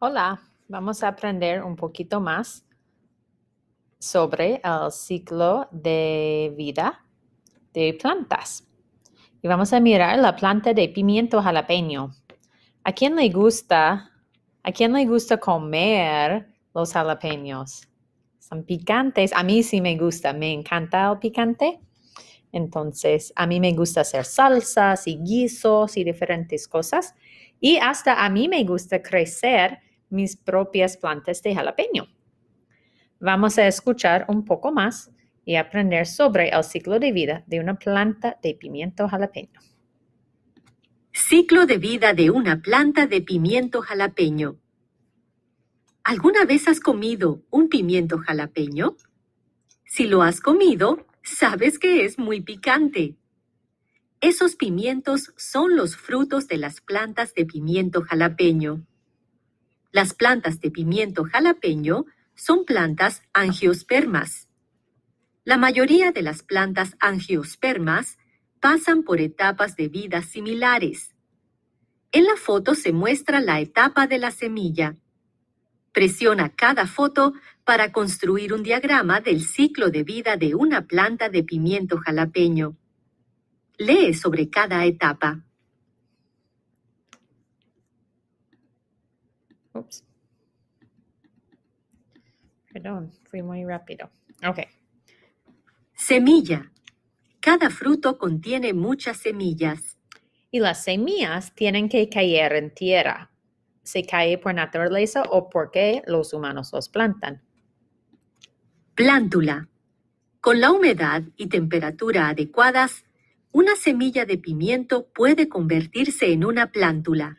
Hola, vamos a aprender un poquito más sobre el ciclo de vida de plantas. Y vamos a mirar la planta de pimiento jalapeño. ¿A quién le gusta, a quién le gusta comer los jalapeños? Son picantes. A mí sí me gusta, me encanta el picante. Entonces, a mí me gusta hacer salsas y guisos y diferentes cosas. Y hasta a mí me gusta crecer mis propias plantas de jalapeño. Vamos a escuchar un poco más y aprender sobre el ciclo de vida de una planta de pimiento jalapeño. Ciclo de vida de una planta de pimiento jalapeño. ¿Alguna vez has comido un pimiento jalapeño? Si lo has comido, sabes que es muy picante. Esos pimientos son los frutos de las plantas de pimiento jalapeño. Las plantas de pimiento jalapeño son plantas angiospermas. La mayoría de las plantas angiospermas pasan por etapas de vida similares. En la foto se muestra la etapa de la semilla. Presiona cada foto para construir un diagrama del ciclo de vida de una planta de pimiento jalapeño. Lee sobre cada etapa. Perdón, fui muy rápido. Ok. Semilla. Cada fruto contiene muchas semillas. Y las semillas tienen que caer en tierra. Se cae por naturaleza o porque los humanos los plantan. Plántula. Con la humedad y temperatura adecuadas, una semilla de pimiento puede convertirse en una plántula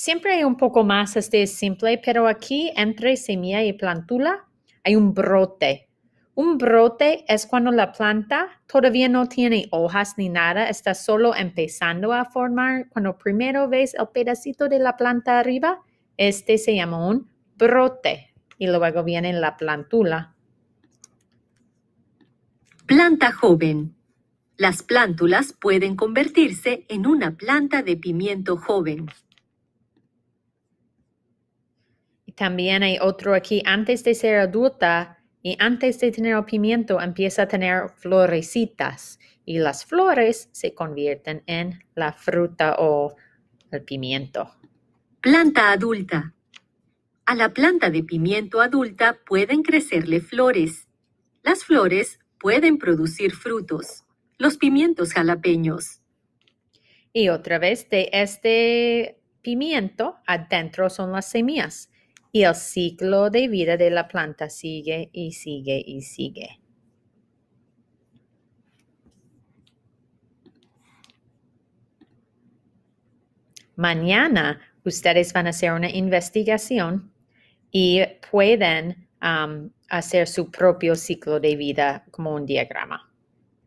siempre hay un poco más, este simple, pero aquí entre semilla y plantula hay un brote. Un brote es cuando la planta todavía no tiene hojas ni nada, está solo empezando a formar. Cuando primero ves el pedacito de la planta arriba, este se llama un brote y luego viene la plantula. Planta joven. Las plántulas pueden convertirse en una planta de pimiento joven. También hay otro aquí, antes de ser adulta y antes de tener el pimiento, empieza a tener florecitas y las flores se convierten en la fruta o el pimiento. Planta adulta. A la planta de pimiento adulta pueden crecerle flores. Las flores pueden producir frutos, los pimientos jalapeños. Y otra vez de este pimiento, adentro son las semillas y el ciclo de vida de la planta sigue y sigue y sigue. Mañana ustedes van a hacer una investigación y pueden um, hacer su propio ciclo de vida como un diagrama.